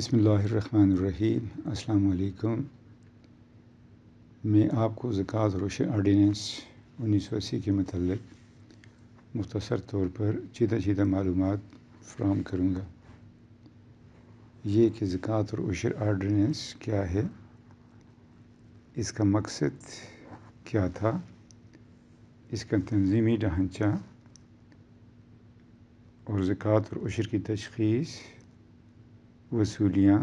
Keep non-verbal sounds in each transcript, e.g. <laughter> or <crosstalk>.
बसमीम अल्लाम मैं आपको ज़क़़त रोश आर्डीनेंस उन्नीस सौ अस्सी के मतलब मुख्तर तौर पर चीदा चीदा मालूम फ्राहम करूँगा ये कि ज़क़़त और उशर आर्डीनेंस क्या है इसका मकसद क्या था इसका तनजीमी ढांचा और ज़क़़त और उशर की तशखीस वसूलियाँ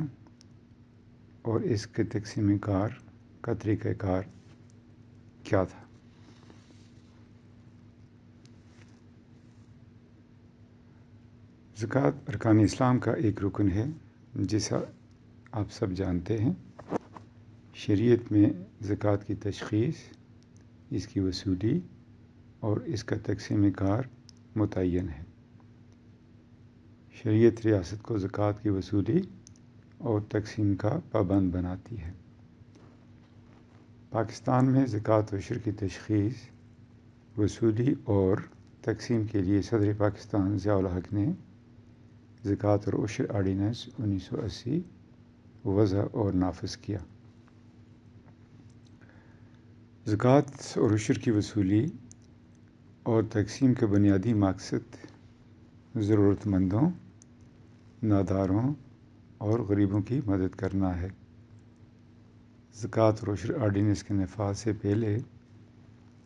और इसके तकसीम कार का तरीक़ार क्या था ज़क़़त अरकान इस्लाम का एक रुकन है जिसा आप सब जानते हैं शरीयत में ज़क़़त की तशखीस इसकी वसूली और इसका तकसीम कार मुतन है शरीयत रियासत को ज़क़़त की वसूली और तकसीम का पाबंद बनाती है पाकिस्तान में ज़क़़त वशर की तशखीस वसूली और तकसीम के लिए सदर पाकिस्तान ज़ियाल हक ने ज़क़़त और उशर आर्डीनेंस 1980 वज़ा और नाफज किया ज़क़़त और उशर की वसूली और तकसीम के बुनियादी मकसद ज़रूरतमंदों नादारों और गरीबों की मदद करना है ज़क़़त रोशर आर्डीनेंस के नफाज से पहले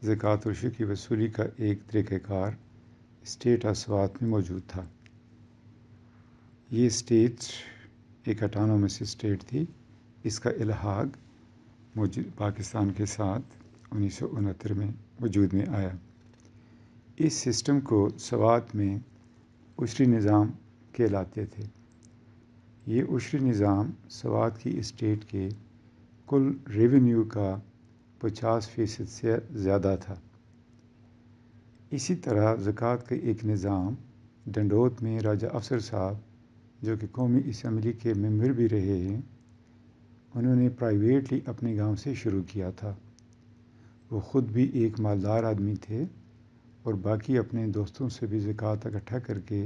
ज़क़़त रोशर की वसूली का एक तरीक़ार स्टेट असवात में मौजूद था ये स्टेट एक अटानोमस स्टेट थी इसका इलाहाग मौजूद पाकिस्तान के साथ उन्नीस में वजूद में आया इस सिस्टम को सवात में उसी निज़ाम कहलाते थे ये उशरी निज़ाम सवात की इस्टेट के कुल रेवेन्यू का पचास फ़ीसद से ज़्यादा था इसी तरह ज़क़़त का एक निज़ाम डंडोत में राजा अफसर साहब जो कि कौमी इसम्बली के मेम्बर भी रहे हैं उन्होंने प्राइवेटली अपने गांव से शुरू किया था वो ख़ुद भी एक मालदार आदमी थे और बाकी अपने दोस्तों से भी ज़क़़त इकट्ठा करके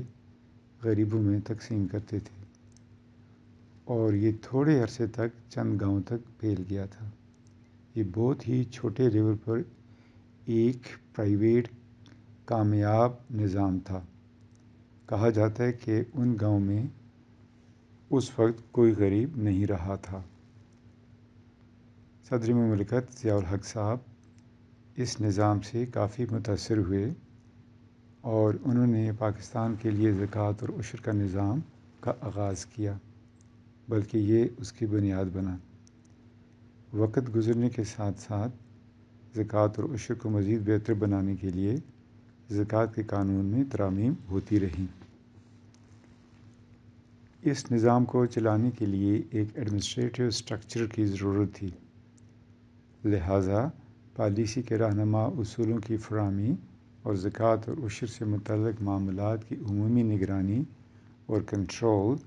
गरीबों में तकसीम करते थे और ये थोड़े अरसे तक चंद गांव तक फैल गया था ये बहुत ही छोटे लेवल पर एक प्राइवेट कामयाब निज़ाम था कहा जाता है कि उन गांव में उस वक्त कोई गरीब नहीं रहा था सदर ममलकत ज़ियाल हक साहब इस निज़ाम से काफ़ी मुतासर हुए और उन्होंने पाकिस्तान के लिए ज़क़़त और उशर का निज़ाम का आगाज़ किया बल्कि ये उसकी बुनियाद बना वक़्त गुज़रने के साथ साथ ज़क़़त और उशर को मज़ीद बेहतर बनाने के लिए ज़क़़त के कानून में तरामीम होती रहीं इस निज़ाम को चलाने के लिए एक एडमिनिस्ट्रेटिव स्ट्रक्चर की ज़रूरत थी लिहाजा पॉलिसी के रहनमा असूलों की फरहमी और ज़क़़त और उशर से मुतल मामलों की अमूमी निगरानी और कंट्रोल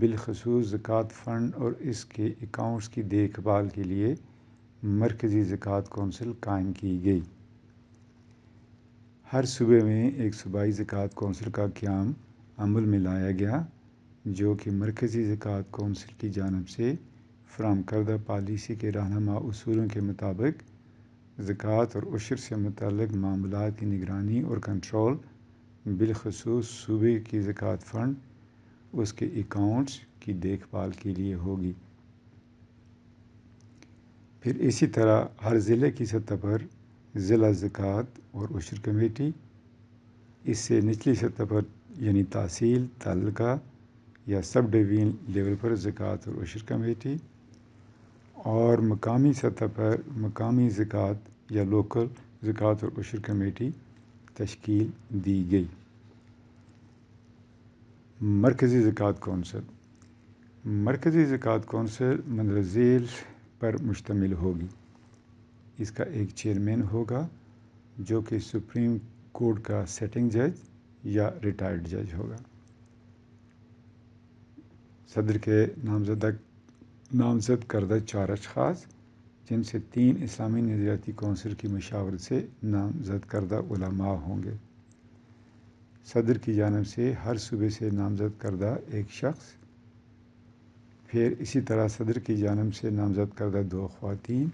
बिलखसूस ज़क़़त फ़ंड और इसके अकाउंट्स की देखभाल के लिए मरकज़ी ज़क़़त कौंसिल कायम की गई हर सूबे में एक सूबाई ज़क़़त कौंसिल का क्याम अमल में लाया गया जो कि मरकज़ी ज़क़़त कौंसिल की जानब से फ्राहम करदा पॉलिसी के रहनमा असूलों के मुताबिक ज़क़़त और उशर से मतलब मामला की निगरानी और कंट्रोल बिलखसूस सूबे की ज़क़़त फ़ंड उसके अकाउंट्स की देखभाल के लिए होगी फिर इसी तरह हर ज़िले की सतह पर ज़िला ज़क़़त और उशर कमेटी इससे निचली सतह पर यानी तहसील तलका या सब डिवीजन लेवल पर ज़क़़त और उशर कमेटी और मकामी सतह पर मकामी ज़क़़त या लोकल ज़क़़त और उशर कमेटी तश्कील दी गई मरकज़ी ज़क़़त कौंसल मरकज़ी ज़क़़त कौंसल मंदरजील पर मुश्तमिल होगी इसका एक चेयरमैन होगा जो कि सुप्रीम कोर्ट का सेटिंग जज या रिटायर्ड जज होगा सदर के नामजदा नामजद करदा चार अशखास जिनसे तीन इस्लामी नज़रियाती कौंसिल की मशावर से नामजद करदा उलमा होंगे सदर की जानब से हर सूबे से नामजद करदा एक शख्स फिर इसी तरह सदर की जानब से नामजद करदा दो खातन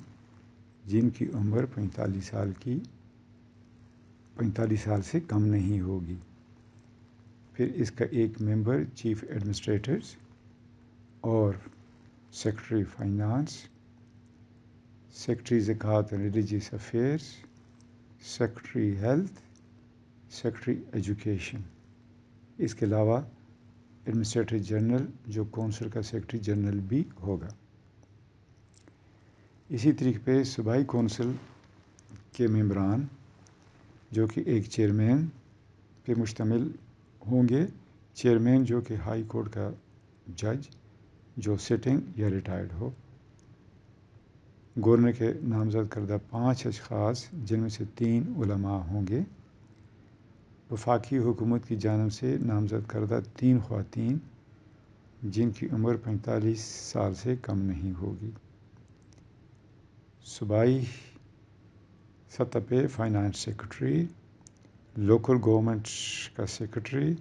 जिनकी उम्र पैंतालीस साल की पैंतालीस साल से कम नहीं होगी फिर इसका एक मेंबर चीफ एडमिनिस्ट्रेटर्स और Secretary Finance, Secretary Zakat and Religious Affairs, Secretary Health, Secretary Education. इसके अलावा एडमिनिस्ट्रेटर जनरल जो काउंसिल का सेक्रेटरी जनरल भी होगा इसी तरीके पे सूबाई कौंसिल के मम्बरान जो कि एक चेयरमैन पे मुश्तमिल होंगे चेयरमैन जो कि हाई कोर्ट का जज जो सिटिंग या रिटायर्ड हो गवर्नर के नामजद करदा पाँच अशास जिनमें से तीन उलमा होंगे वफाकी हुकूमत की जानब से नामजद करदा तीन खातन जिनकी उम्र पैंतालीस साल से कम नहीं होगी सूबाई सतह पे फाइनेंस सेक्रेटरी लोकल गवर्नमेंट का सेक्रेटरी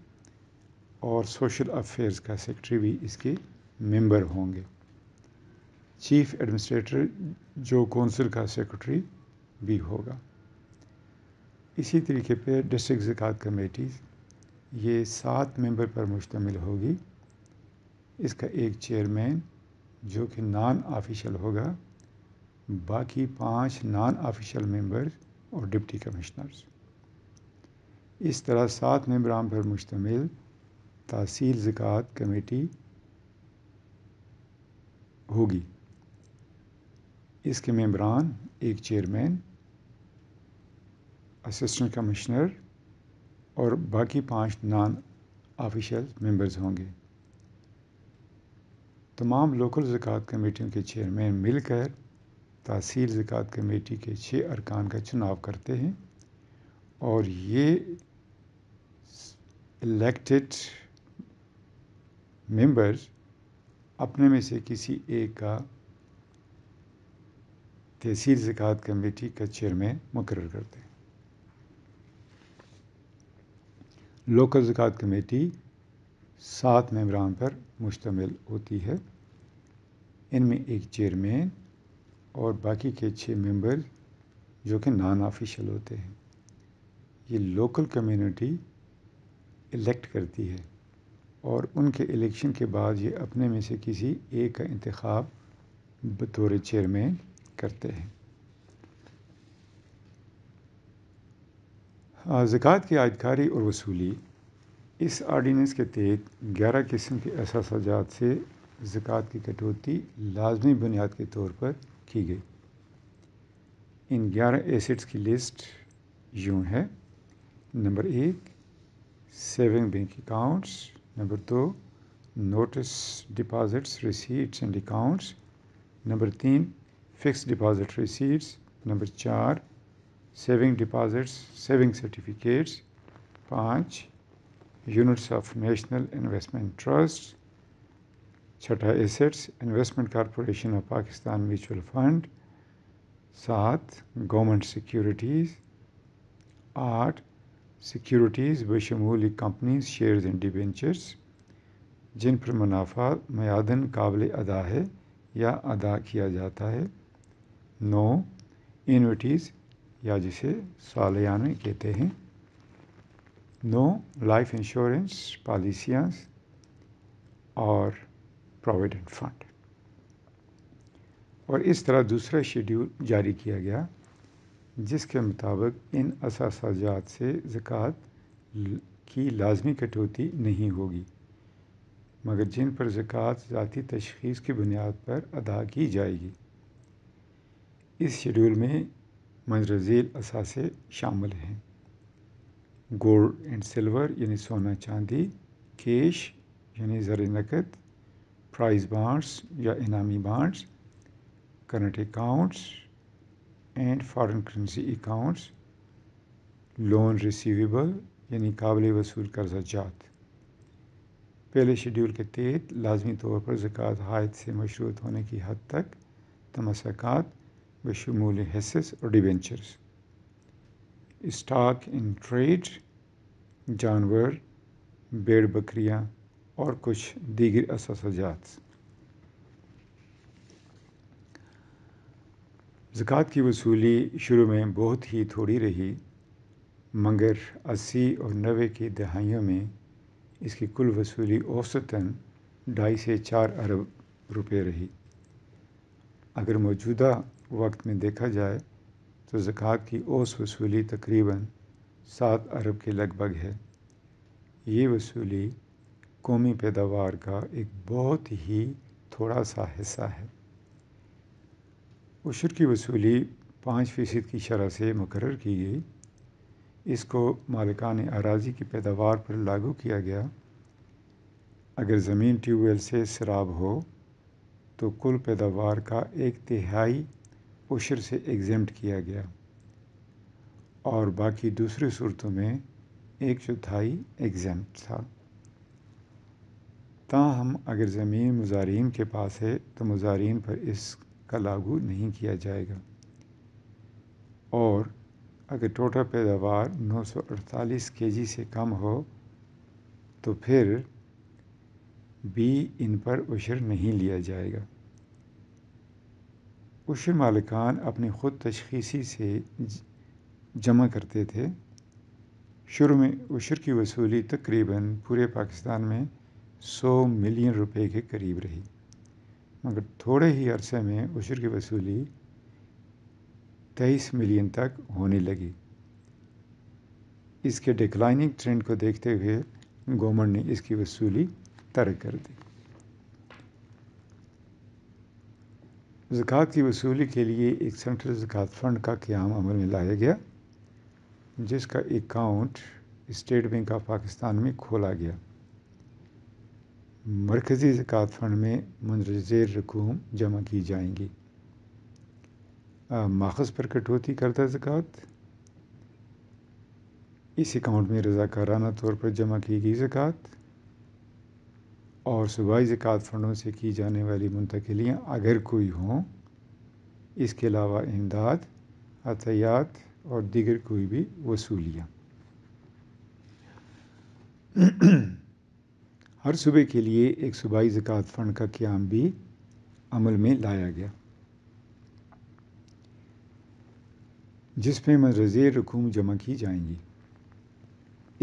और सोशल अफेयर्स का सेक्रेटरी भी इसकी मेंबर होंगे चीफ एडमिनिस्ट्रेटर जो कौंसिल का सेक्रेटरी भी होगा इसी तरीके पे डिस्ट्रिक्ट ज़िकात कमेटी ये सात मेंबर पर मुश्तमिल होगी इसका एक चेयरमैन जो कि नॉन ऑफिशियल होगा बाकी पांच नॉन ऑफिशियल मेंबर और डिप्टी कमिश्नर्स इस तरह सात मेंबर पर मुश्तमिल तहसील ज़िकात कमेटी होगी इसके मेंबरान एक चेयरमैन असिस्टेंट कमिश्नर और बाकी पांच नॉन ऑफिशियल मेंबर्स होंगे तमाम लोकल ज़क़़त कमेटियों के चेयरमैन मिलकर तहसील ज़क़़त कमेटी के छः अरकान का चुनाव करते हैं और ये इलेक्टेड मेंबर्स अपने में से किसी एक का तहसील जक़ात कमेटी का चेयरमैन मुकर करते हैं लोकल ज़िकात कमेटी सात मेम्बरान पर मुश्तमिल होती है इनमें एक चेयरमैन और बाकी के छः मेंबर जो कि नॉन ऑफिशियल होते हैं ये लोकल कम्युनिटी इलेक्ट करती है और उनके इलेक्शन के बाद ये अपने में से किसी एक का इंतखब बतौर चेयरमैन करते हैं हाँ, ज़क़़त की आयदकारी और वसूली इस आर्डीनेंस के तहत ग्यारह किस्म के असाजात से ज़क़़त की कटौती लाजमी बुनियाद के तौर पर की गई इन ग्यारह एसेट्स की लिस्ट यूँ है नंबर एक saving bank accounts Number two, notice deposits, receipts and accounts. Number three, fixed deposit receipts. Number four, saving deposits, saving certificates. Five, units of National Investment Trust. छठा assets, investment corporation of Pakistan mutual fund. सात government securities. आठ securities बशमूल companies shares and debentures जिन पर मुनाफा म्यादन काबिल अदा है या अदा किया जाता है नो इन्विटीज़ या जिसे सालियाने कहते हैं नो लाइफ इंश्योरेंस पॉलिसियाँ और प्रोविडेंट फंड और इस तरह दूसरा शेड्यूल जारी किया गया जिसके मुताबिक इन असाजात से ज़क़़त की लाजमी कटौती नहीं होगी मगर जिन पर ज़क़़त ज़ाती तशखीस की बुनियाद पर अदा की जाएगी इस शेड्यूल में मंजरजील असासे शामिल हैं गोल्ड एंड सिल्वर यानी सोना चांदी केश यानी ज़र नकद प्राइस बांड्स या इनामी bonds current accounts and foreign currency accounts loan receivable यानी काबिल वसूल कर्जा जात पहले शेड्यूल के तहत लाजमी तौर पर जक़ात हायद से मशरूत होने की हद तक तमसक़ात बशमूल हिस्स और डिबेंचर्स स्टॉक इन ट्रेड जानवर बेड़ बकरियाँ और कुछ दीगर असाजात ज़क़़त की वसूली शुरू में बहुत ही थोड़ी रही मगर अस्सी और नबे की दहाइयों में इसकी कुल वसूली औसतन ढाई से चार अरब रुपये रही अगर मौजूदा वक्त में देखा जाए तो ज़क़़त की औस वसूली तकरीबन सात अरब के लगभग है ये वसूली कौमी पैदावार का एक बहुत ही थोड़ा सा हिस्सा है उशर की वसूली पाँच फ़ीसद की शरह से मुकर की गई इसको मालिकान अराजी की पैदावार पर लागू किया गया अगर ज़मीन ट्यूबवेल से शराब हो तो कुल पैदावार का एक तिहाई उशर से एग्जेम्प्ट किया गया और बाकी दूसरी सूरतों में एक चौथाई एग्जाम था ताहम अगर ज़मीन मुजारीन के पास है तो मुजारीन पर इस का लागू नहीं किया जाएगा और अगर टोटल पैदावार 948 केजी से कम हो तो फिर भी इन पर उशर नहीं लिया जाएगा उशर मालिकान अपनी ख़ुद तशखीसी से जमा करते थे शुरू में उशर की वसूली तकरीबन पूरे पाकिस्तान में 100 मिलियन रुपए के करीब रही मगर थोड़े ही अरसे में उशर की वसूली तेईस मिलियन तक होने लगी इसके डिक्लाइनिंग ट्रेंड को देखते हुए गवर्नमेंट ने इसकी वसूली तर्क कर दी ज़क़़त की वसूली के लिए एक सेंट्रल ज़क़़त फ़ंड का क्याम अमल में लाया गया जिसका account state bank of Pakistan में खोला गया मरकज़ी ज़क़़त फ़ंड में मंदरजेर रकूम जमा की जाएंगी माखज़ पर कटौती करदा ज़क़़त इस अकाउंट में रजाकाराना तौर पर जमा की गई ज़क़़त और सूबाई ज़क़़त फ़ंडों से की जाने वाली मुंतकलियाँ अगर कोई हों इसके अलावा इमदाद अतयात और दीगर कोई भी वसूलियाँ <clears throat> हर सूबे के लिए एक सूबाई ज़क़़त फ़ंड का क्याम भी अमल में लाया गया जिसमें मरजेर रकूम जमा की जाएंगी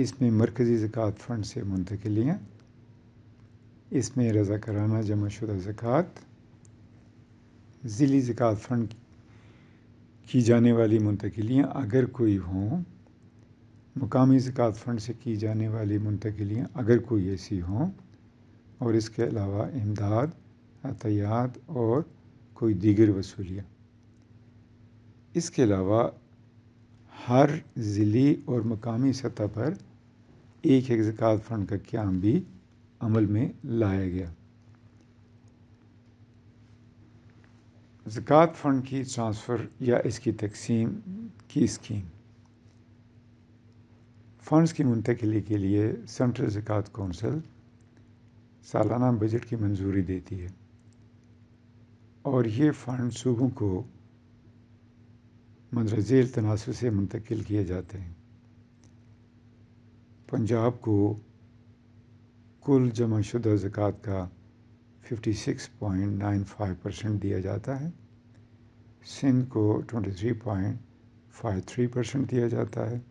इसमें मरकज़ी ज़क़़त फ़ंड से मुंतकिल हैं इसमें कराना जमा शुदा ज़क़़त ज़िली ज़क़़त फ़ंड की जाने वाली मुंतकिलियाँ अगर कोई हों मुकामी ज़क़़त फ़ंड से की जाने वाली मुंतकलियाँ अगर कोई ऐसी हों और इसके अलावा इमदाद अतयात और कोई दीगर वसूलियाँ इसके अलावा हर ज़िली और मकामी सतह पर एक एक ज़क़़त फ़ंड का क्याम भी अमल में लाया गया ज़क़़त फ़ंड की ट्रांसफ़र या इसकी तकसीम की स्कीम फंड्स की मुंतकली के लिए सेंट्रल ज़िकात कौंसल सालाना बजट की मंजूरी देती है और ये फ़ंड सूबों को मंदरजेल तनासब से मुंतकिल किए जाते हैं पंजाब को कुल जमा शुदा ज़क़़त का 56.95 परसेंट दिया जाता है सिंध को 23.53 परसेंट दिया जाता है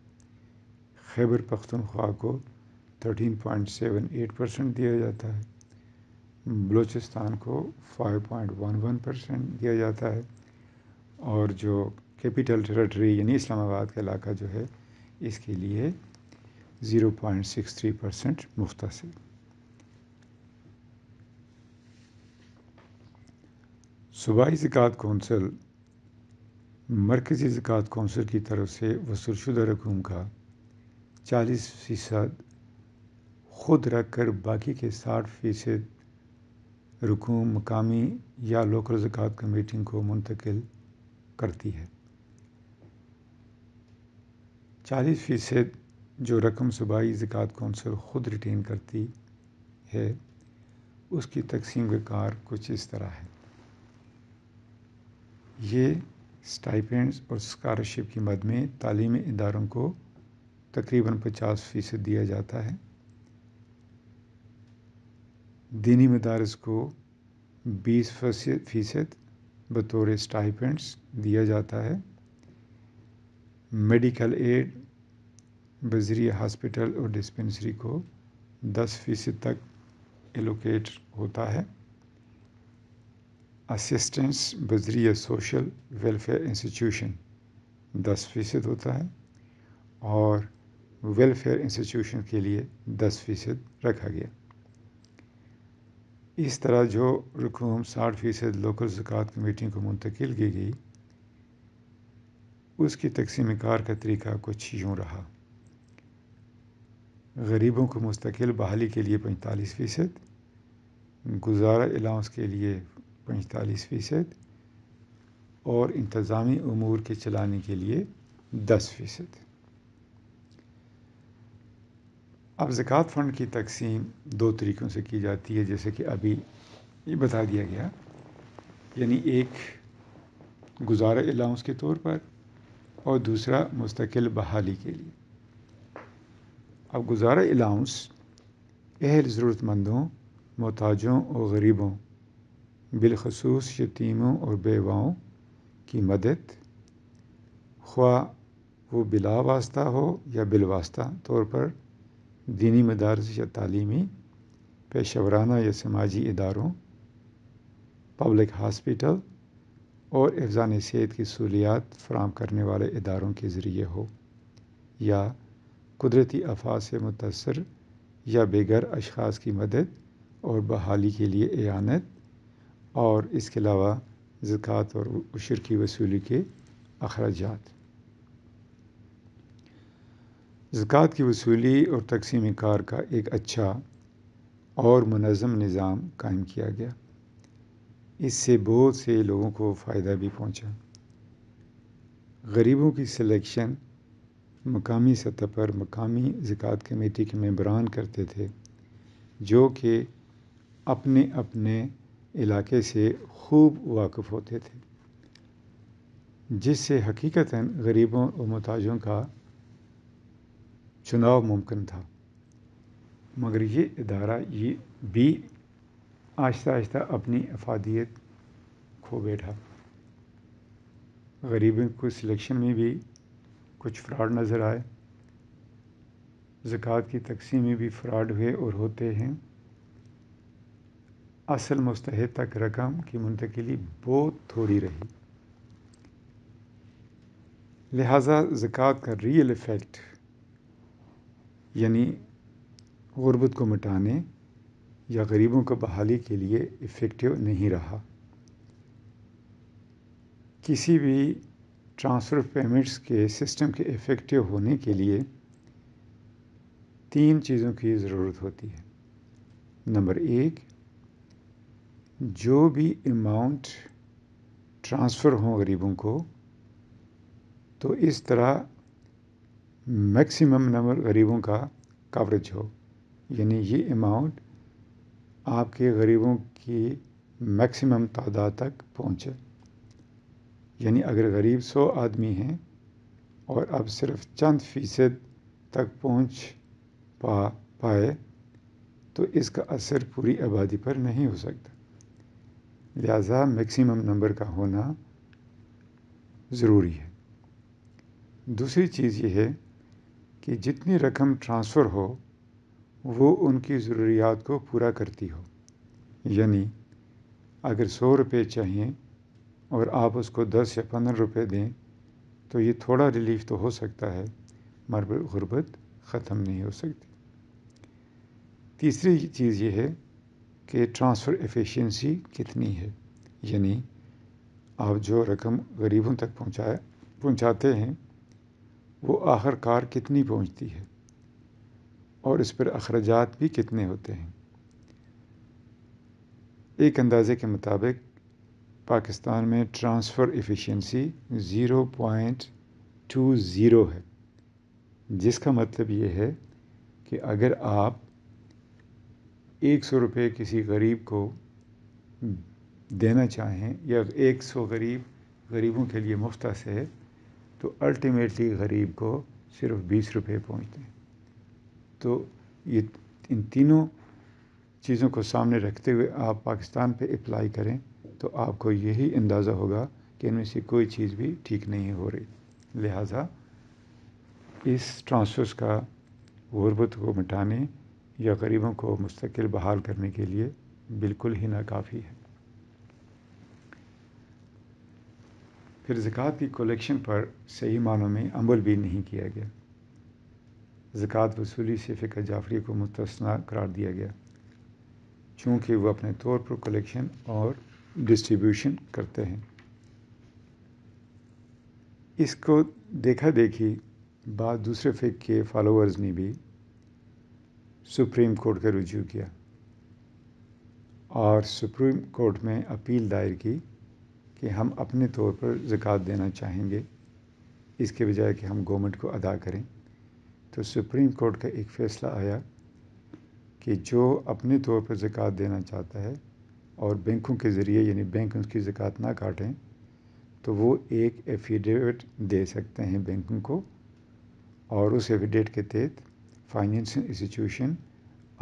खैबर पख्तनख्वा को 13.78 परसेंट दिया जाता है बलूचिस्तान को 5.11 परसेंट दिया जाता है और जो कैपिटल टेरिटरी यानी इस्लामाबाद का इलाका जो है इसके लिए 0.63 परसेंट मुख्त सूबाई ज़क़ात कौंसिल मरकज़ी ज़क़ात कौंसिल की तरफ से वसूलशुदा रकूम का चालीस फीसद खुद कर बाकी के साठ फीसद रुकू मकामी या लोकल ज़क़़त कमेटी को मुंतकिल करती है चालीस फीसद जो रकम सूबाई ज़क़़त कौंसिल ख़ुद रिटेन करती है उसकी तकसीम कार कुछ इस तरह है ये स्टाइपेंड्स और स्कॉलरशिप की मद में तालीमी इदारों को तकरीबन पचास फीसद दिया जाता है दीनी मदारस को बीस फीसद बतौर स्टाइपेंट्स दिया जाता है मेडिकल एड बजरी हॉस्पिटल और डिस्पेंसरी को दस फीसद तक एलोकेट होता है असिस्टेंस बजरी सोशल वेलफेयर इंस्टीट्यूशन दस फीसद होता है और वेलफेयर इंस्टीट्यूशन के लिए दस फ़ीसद रखा गया इस तरह जो रकूम साठ फ़ीसद लोकल जक़ात कमेटी को मुंतकिल की गई उसकी तकसीम कार का तरीका कुछ यूँ रहा गरीबों को मुस्तकिल बहाली के लिए पैंतालीस फ़ीसद गुजारा अलाउंस के लिए पैंतालीस फ़ीसद और इंतज़ामी अमूर के चलाने के लिए दस फ़ीसद अब ज़क़़त फ़ंड की तकसीम दो तरीक़ों से की जाती है जैसे कि अभी ये बता दिया गया यानी एक गुजारा अलाउंस के तौर पर और दूसरा मुस्तकिल बहाली के लिए अब गुजारा अलाउंस अहल ज़रूरतमंदों मोहताजों और गरीबों बिलखसूस यतीमों और बेवाओं की मदद ख्वा वो बिला वास्ता हो या बिलवास्ता तौर पर दीनी मदारस या तलीमी पेशवराना या समाजी इदारों पब्लिक हॉस्पिटल और एफजान सेहत की सहूलियात फ्राहम करने वाले इदारों के ज़रिए हो या कुदरती आफात से मुतासर या बेगर अशास की मदद और बहाली के लिए एानत और इसके अलावा ज़क़़त और उशर की वसूली के अखराज ज़क़़त की वसूली और तकसीम कार का एक अच्छा और मनज़म निज़ाम कायम किया गया इससे बहुत से लोगों को फ़ायदा भी पहुँचा गरीबों की सिलेक्शन मकामी सतह पर मकामी ज़क़़त कमेटी के मेंबरान करते थे जो कि अपने अपने इलाके से खूब वाकफ़ होते थे जिससे हकीकता गरीबों और मोहताजों का चुनाव मुमकिन था मगर ये इदारा ये भी आहिस्ता आहिस्ता अपनी अफादियत खो बैठा गरीबों को सिलेक्शन में भी कुछ फ्रॉड नज़र आए ज़क़़त की तकसीम में भी फ्रॉड हुए और होते हैं असल मुस्तहद तक रकम की मुंतकली बहुत थोड़ी रही लिहाजा ज़क़़त का रियल इफ़ेक्ट यानी ग़ुरबत को मिटाने या गरीबों को बहाली के लिए इफ़ेक्टिव नहीं रहा किसी भी ट्रांसफ़र पेमेंट्स के सिस्टम के इफ़ेक्टिव होने के लिए तीन चीज़ों की ज़रूरत होती है नंबर एक जो भी अमाउंट ट्रांसफ़र हों गरीबों को तो इस तरह मैक्सिमम नंबर गरीबों का कवरेज हो यानी ये अमाउंट आपके गरीबों की मैक्सिमम तादाद तक पहुँचे यानी अगर गरीब सौ आदमी हैं और अब सिर्फ चंद फीसद तक पहुँच पा पाए तो इसका असर पूरी आबादी पर नहीं हो सकता लिहाजा मैक्सिमम नंबर का होना ज़रूरी है दूसरी चीज़ ये है कि जितनी रकम ट्रांसफ़र हो वो उनकी ज़रूरियात को पूरा करती हो यानी अगर सौ रुपये चाहिए और आप उसको दस या पंद्रह रुपये दें तो ये थोड़ा रिलीफ तो हो सकता है मगर गुर्बत ख़त्म नहीं हो सकती तीसरी चीज़ ये है कि ट्रांसफ़र एफिशिएंसी कितनी है यानी आप जो रकम गरीबों तक पहुँचाए पहुँचाते हैं वो आखिरकार कितनी पहुंचती है और इस पर अखराजात भी कितने होते हैं एक अंदाज़े के मुताबिक पाकिस्तान में ट्रांसफ़र एफिशिएंसी ज़ीरो है जिसका मतलब ये है कि अगर आप एक सौ रुपये किसी गरीब को देना चाहें या एक सौ गरीब गरीबों के लिए मुफ्त से तो अल्टीमेटली गरीब को सिर्फ बीस रुपये पहुँचते हैं तो ये इन तीनों चीज़ों को सामने रखते हुए आप पाकिस्तान पे अप्लाई करें तो आपको यही अंदाज़ा होगा कि इनमें से कोई चीज़ भी ठीक नहीं हो रही लिहाजा इस ट्रांसफर्स का गुरबत को मिटाने या गरीबों को मुस्तकिल बहाल करने के लिए बिल्कुल ही नाकाफ़ी है फिर ज़क़़त की कलेक्शन पर सही मानों में अमल भी नहीं किया गया ज़क़़त वसूली से फ़िकर जाफरी को मुस्तना करार दिया गया चूँकि वह अपने तौर पर कलेक्शन और डिस्ट्रीब्यूशन करते हैं इसको देखा देखी बाद दूसरे फ़िक के फॉलोअर्स ने भी सुप्रीम कोर्ट का रुजू किया और सुप्रीम कोर्ट में अपील दायर की कि हम अपने तौर पर ज़क़़त देना चाहेंगे इसके बजाय कि हम गवर्नमेंट को अदा करें तो सुप्रीम कोर्ट का एक फ़ैसला आया कि जो अपने तौर पर ज़क़़त देना चाहता है और बैंकों के ज़रिए यानी बैंक उसकी ज़क़़त ना काटें तो वो एक एफिडेविट दे सकते हैं बैंकों को और उस एफिडेट के तहत फाइनेंशियल इंस्टीट्यूशन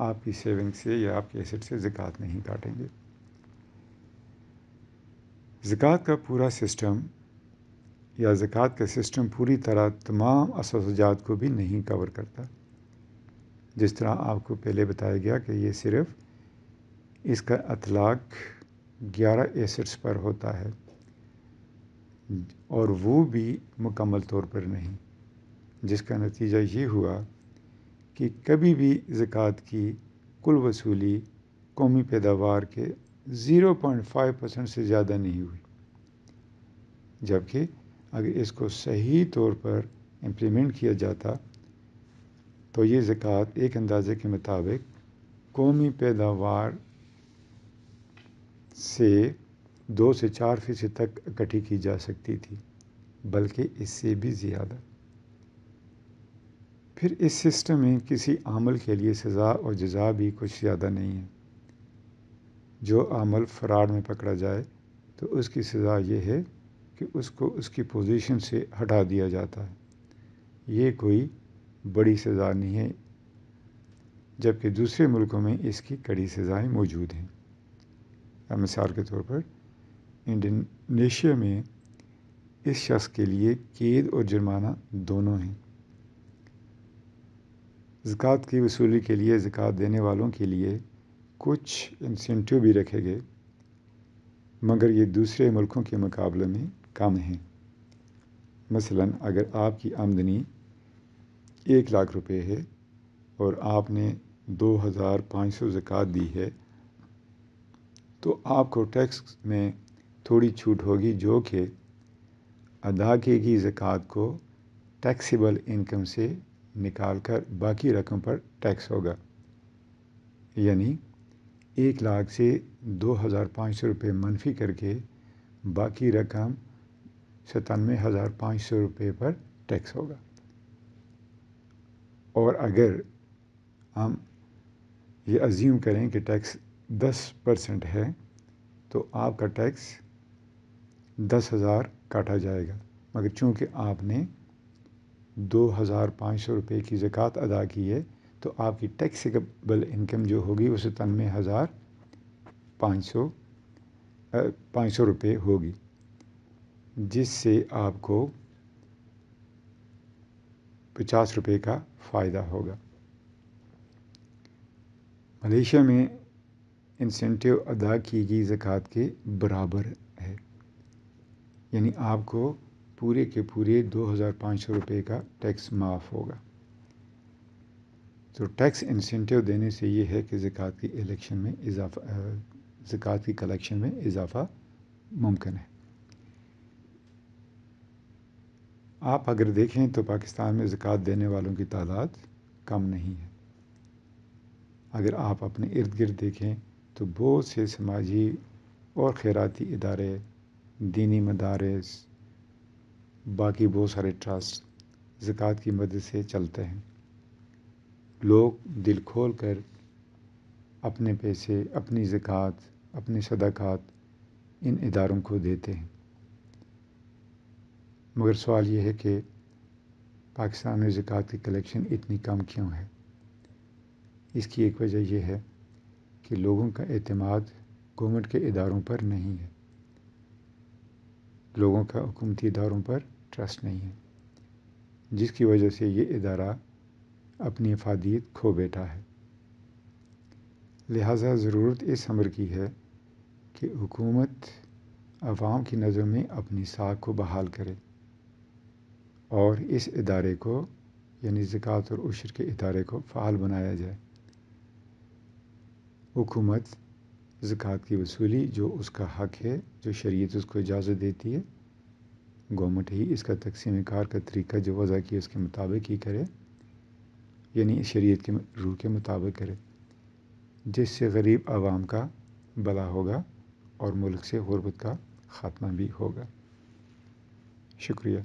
आपकी सेविंग से या आपके एसेट से ज़क़़त नहीं काटेंगे ज़क़़त का पूरा सिस्टम या ज़क़़त का सिस्टम पूरी तरह तमाम असाजात को भी नहीं कवर करता जिस तरह आपको पहले बताया गया कि ये सिर्फ़ इसका अतलाक ग्यारह एसेट्स पर होता है और वो भी मुकम्मल तौर पर नहीं जिसका नतीजा ये हुआ कि कभी भी ज़क़़त की कुल वसूली कौमी पैदावार के ज़ीरो पॉइंट फाइव परसेंट से ज़्यादा नहीं हुई जबकि अगर इसको सही तौर पर इम्प्लीमेंट किया जाता तो ये ज़क़़त एक अंदाज़े के मुताबिक कौमी पैदावार से दो से चार फीसद तक इकट्ठी की जा सकती थी बल्कि इससे भी ज़्यादा फिर इस सिस्टम में किसी अमल के लिए सज़ा और जजा भी कुछ ज़्यादा नहीं है जो अमल फ्राड में पकड़ा जाए तो उसकी सज़ा ये है कि उसको उसकी पोजीशन से हटा दिया जाता है ये कोई बड़ी सज़ा नहीं है जबकि दूसरे मुल्कों में इसकी कड़ी सज़ाएं मौजूद हैं मिसाल के तौर पर इंडोनेशिया में इस शख्स के लिए कैद और जुर्माना दोनों हैं ज़क़़त की वसूली के लिए ज़क़़त देने वालों के लिए कुछ इंसेंटिव भी रखे गए मगर ये दूसरे मुल्कों के मुकाबले में कम हैं मसलन अगर आपकी आमदनी एक लाख रुपए है और आपने दो हज़ार पाँच सौ ज़क़़त दी है तो आपको टैक्स में थोड़ी छूट होगी जो कि अदा की गई ज़क़़त को टैक्सीबल इनकम से निकाल कर बाकी रकम पर टैक्स होगा यानी एक लाख से दो हज़ार पाँच सौ रुपये मनफ़ी करके बाकी रकम सतानवे हज़ार पाँच सौ रुपये पर टैक्स होगा और अगर हम ये अज्यूम करें कि टैक्स दस परसेंट है तो आपका टैक्स दस हज़ार काटा जाएगा मगर चूंकि आपने दो हज़ार पाँच सौ रुपये की ज़क़़त अदा की है तो आपकी टैक्सीबल इनकम जो होगी वो सतानवे हज़ार पाँच सौ पाँच सौ रुपये होगी जिससे आपको पचास रुपये का फ़ायदा होगा मलेशिया में इंसेंटिव अदा की गई ज़क़़त के बराबर है यानी आपको पूरे के पूरे दो हज़ार पाँच सौ रुपये का टैक्स माफ़ होगा तो टैक्स इंसेंटिव देने से ये है कि ज़क़़त की इलेक्शन में इजाफा ज़क़़त की कलेक्शन में इजाफा मुमकिन है आप अगर देखें तो पाकिस्तान में ज़क़़त देने वालों की तादाद कम नहीं है अगर आप अपने इर्द गिर्द देखें तो बहुत से समाजी और खैराती इदारे दीनी मदारस बाकी बहुत सारे ट्रस्ट ज़क़़त की मदद से चलते हैं लोग दिल खोल कर अपने पैसे अपनी ज़क़़त अपने सदाक़त इन इदारों को देते हैं मगर सवाल यह है कि पाकिस्तान में ज़क़़त की कलेक्शन इतनी कम क्यों है इसकी एक वजह यह है कि लोगों का अतमाद गवर्नमेंट के इदारों पर नहीं है लोगों का हुकूमती इदारों पर ट्रस्ट नहीं है जिसकी वजह से ये इदारा अपनी अफादियत खो बैठा है लिहाजा ज़रूरत इस अमर की है कि हुकूमत अवाम की नज़र में अपनी साख को बहाल करे और इस इदारे को यानी ज़क़़त और उशर के इदारे को फ़ाल बनाया जाए हुकूमत ज़क़़त की वसूली जो उसका हक है जो शरीयत उसको इजाज़त देती है गवर्नमेंट ही इसका तकसीम कार का तरीका जो वज़ा किया उसके मुताबिक ही करे यानी शरीयत के रूह के मुताबिक करे जिससे गरीब आवाम का भला होगा और मुल्क से गुरबत का ख़ात्मा भी होगा शुक्रिया